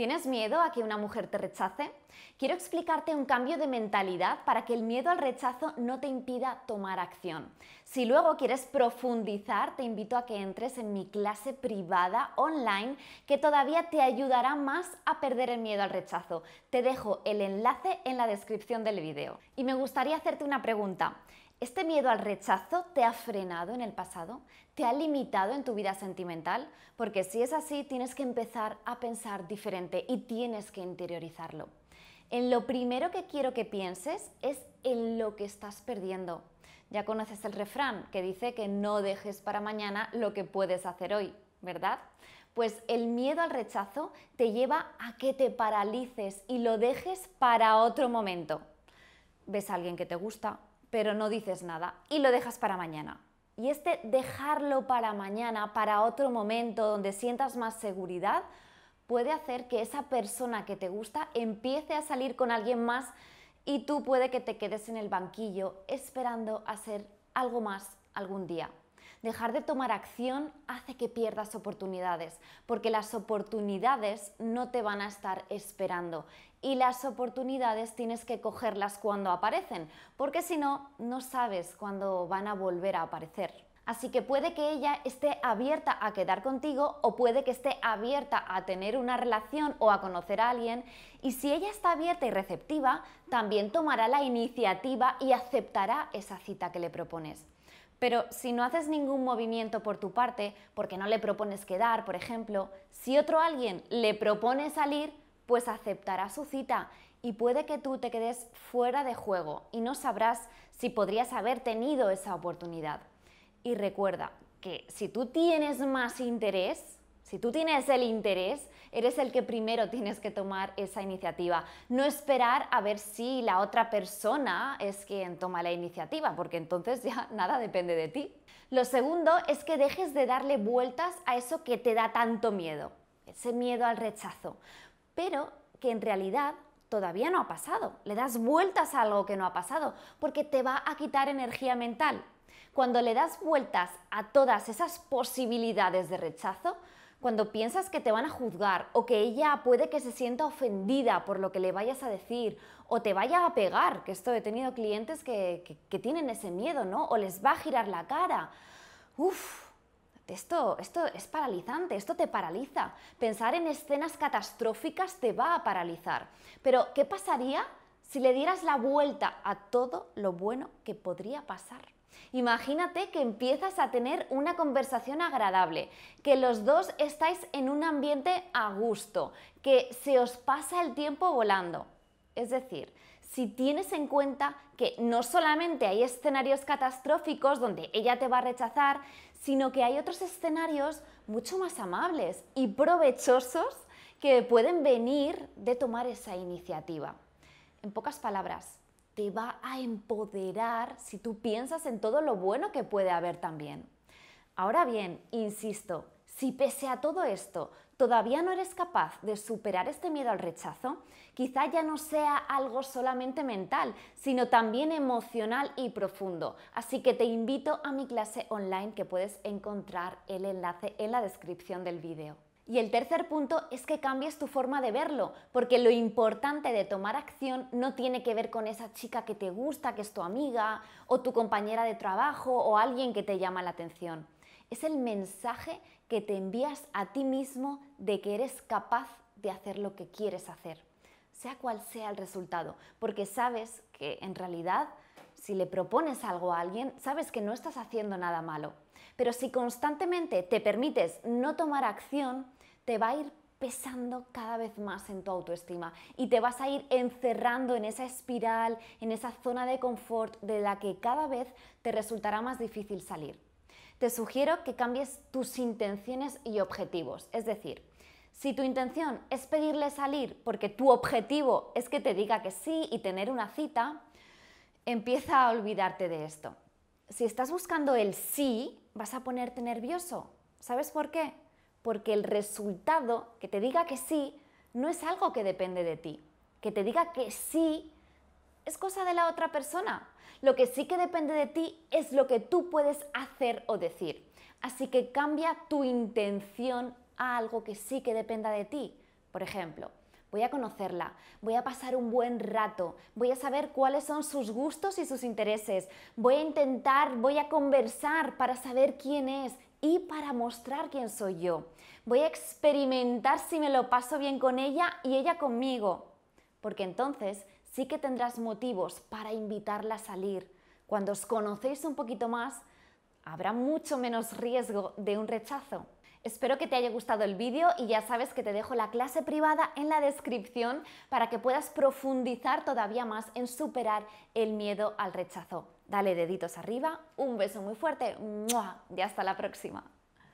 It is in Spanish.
¿Tienes miedo a que una mujer te rechace? Quiero explicarte un cambio de mentalidad para que el miedo al rechazo no te impida tomar acción. Si luego quieres profundizar, te invito a que entres en mi clase privada online que todavía te ayudará más a perder el miedo al rechazo. Te dejo el enlace en la descripción del video. Y me gustaría hacerte una pregunta. ¿Este miedo al rechazo te ha frenado en el pasado? ¿Te ha limitado en tu vida sentimental? Porque si es así, tienes que empezar a pensar diferente y tienes que interiorizarlo. En lo primero que quiero que pienses es en lo que estás perdiendo. Ya conoces el refrán que dice que no dejes para mañana lo que puedes hacer hoy, ¿verdad? Pues el miedo al rechazo te lleva a que te paralices y lo dejes para otro momento. Ves a alguien que te gusta, pero no dices nada y lo dejas para mañana. Y este dejarlo para mañana, para otro momento donde sientas más seguridad, puede hacer que esa persona que te gusta empiece a salir con alguien más y tú puede que te quedes en el banquillo esperando a ser algo más algún día. Dejar de tomar acción hace que pierdas oportunidades, porque las oportunidades no te van a estar esperando y las oportunidades tienes que cogerlas cuando aparecen, porque si no, no sabes cuándo van a volver a aparecer. Así que puede que ella esté abierta a quedar contigo o puede que esté abierta a tener una relación o a conocer a alguien. Y si ella está abierta y receptiva, también tomará la iniciativa y aceptará esa cita que le propones. Pero si no haces ningún movimiento por tu parte, porque no le propones quedar, por ejemplo, si otro alguien le propone salir, pues aceptará su cita y puede que tú te quedes fuera de juego y no sabrás si podrías haber tenido esa oportunidad. Y recuerda que si tú tienes más interés, si tú tienes el interés, eres el que primero tienes que tomar esa iniciativa. No esperar a ver si la otra persona es quien toma la iniciativa, porque entonces ya nada depende de ti. Lo segundo es que dejes de darle vueltas a eso que te da tanto miedo, ese miedo al rechazo, pero que en realidad todavía no ha pasado. Le das vueltas a algo que no ha pasado, porque te va a quitar energía mental. Cuando le das vueltas a todas esas posibilidades de rechazo, cuando piensas que te van a juzgar o que ella puede que se sienta ofendida por lo que le vayas a decir o te vaya a pegar, que esto he tenido clientes que, que, tienen ese miedo, ¿no? O les va a girar la cara. Uf, esto, esto, es paralizante, esto te paraliza. Pensar en escenas catastróficas te va a paralizar. Pero, ¿qué pasaría si le dieras la vuelta a todo lo bueno que podría pasar? Imagínate que empiezas a tener una conversación agradable, que los dos estáis en un ambiente a gusto, que se os pasa el tiempo volando. Es decir, si tienes en cuenta que no solamente hay escenarios catastróficos donde ella te va a rechazar, sino que hay otros escenarios mucho más amables y provechosos que pueden venir de tomar esa iniciativa en pocas palabras, te va a empoderar si tú piensas en todo lo bueno que puede haber también. Ahora bien, insisto, si pese a todo esto todavía no eres capaz de superar este miedo al rechazo, quizá ya no sea algo solamente mental, sino también emocional y profundo. Así que te invito a mi clase online que puedes encontrar el enlace en la descripción del video. Y el tercer punto es que cambies tu forma de verlo, porque lo importante de tomar acción no tiene que ver con esa chica que te gusta, que es tu amiga, o tu compañera de trabajo, o alguien que te llama la atención. Es el mensaje que te envías a ti mismo de que eres capaz de hacer lo que quieres hacer, sea cual sea el resultado, porque sabes que en realidad si le propones algo a alguien, sabes que no estás haciendo nada malo. Pero si constantemente te permites no tomar acción, te va a ir pesando cada vez más en tu autoestima y te vas a ir encerrando en esa espiral, en esa zona de confort de la que cada vez te resultará más difícil salir. Te sugiero que cambies tus intenciones y objetivos, es decir, si tu intención es pedirle salir porque tu objetivo es que te diga que sí y tener una cita, empieza a olvidarte de esto. Si estás buscando el sí, vas a ponerte nervioso. ¿Sabes por qué? porque el resultado, que te diga que sí, no es algo que depende de ti. Que te diga que sí es cosa de la otra persona. Lo que sí que depende de ti es lo que tú puedes hacer o decir. Así que cambia tu intención a algo que sí que dependa de ti. Por ejemplo, voy a conocerla, voy a pasar un buen rato, voy a saber cuáles son sus gustos y sus intereses, voy a intentar, voy a conversar para saber quién es y para mostrar quién soy yo. Voy a experimentar si me lo paso bien con ella y ella conmigo, porque entonces sí que tendrás motivos para invitarla a salir. Cuando os conocéis un poquito más, habrá mucho menos riesgo de un rechazo. Espero que te haya gustado el vídeo y ya sabes que te dejo la clase privada en la descripción para que puedas profundizar todavía más en superar el miedo al rechazo. Dale deditos arriba, un beso muy fuerte y hasta la próxima.